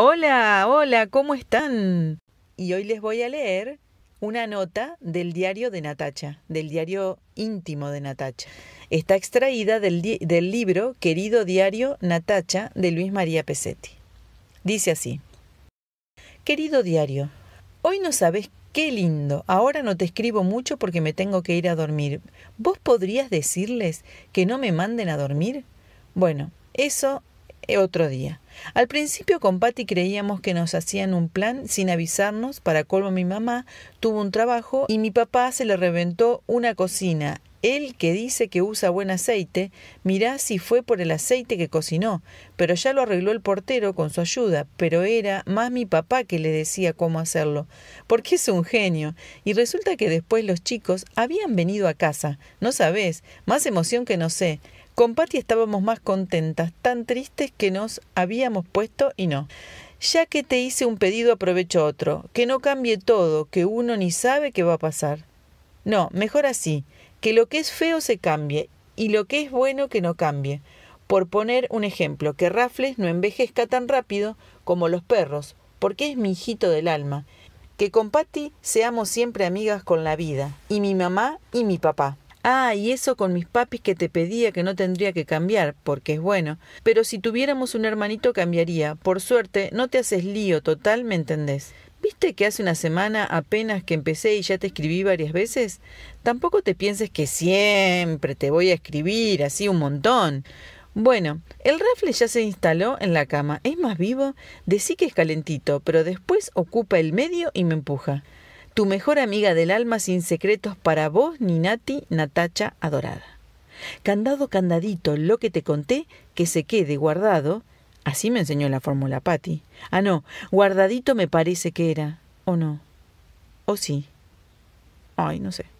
Hola, hola, ¿cómo están? Y hoy les voy a leer una nota del diario de Natacha, del diario íntimo de Natacha. Está extraída del, libro Querido Diario Natacha de Luis María Pesetti. Dice así, Querido diario, hoy no sabes qué lindo, ahora no te escribo mucho porque me tengo que ir a dormir. ¿Vos podrías decirles que no me manden a dormir? Bueno, eso eh, otro día. Al principio con Patty creíamos que nos hacían un plan sin avisarnos, para colmo mi mamá tuvo un trabajo y mi papá se le reventó una cocina «Él que dice que usa buen aceite, mirá si fue por el aceite que cocinó, pero ya lo arregló el portero con su ayuda, pero era más mi papá que le decía cómo hacerlo, porque es un genio. Y resulta que después los chicos habían venido a casa, no sabés, más emoción que no sé. Con Patti estábamos más contentas, tan tristes que nos habíamos puesto y no. Ya que te hice un pedido, aprovecho otro, que no cambie todo, que uno ni sabe qué va a pasar. No, mejor así que lo que es feo se cambie y lo que es bueno que no cambie. Por poner un ejemplo, que Rafles no envejezca tan rápido como los perros, porque es mi hijito del alma. Que con Patty seamos siempre amigas con la vida, y mi mamá y mi papá. Ah, y eso con mis papis que te pedía que no tendría que cambiar, porque es bueno. Pero si tuviéramos un hermanito cambiaría. Por suerte, no te haces lío, total, ¿me entendés? ¿Viste que hace una semana apenas que empecé y ya te escribí varias veces? Tampoco te pienses que siempre te voy a escribir así un montón. Bueno, el rafle ya se instaló en la cama. Es más vivo, decí que es calentito, pero después ocupa el medio y me empuja. Tu mejor amiga del alma sin secretos para vos, Ninati, Natacha adorada. Candado, candadito, lo que te conté, que se quede guardado Así me enseñó la fórmula Patty. Ah, no, guardadito me parece que era. ¿O no? ¿O sí? Ay, no sé.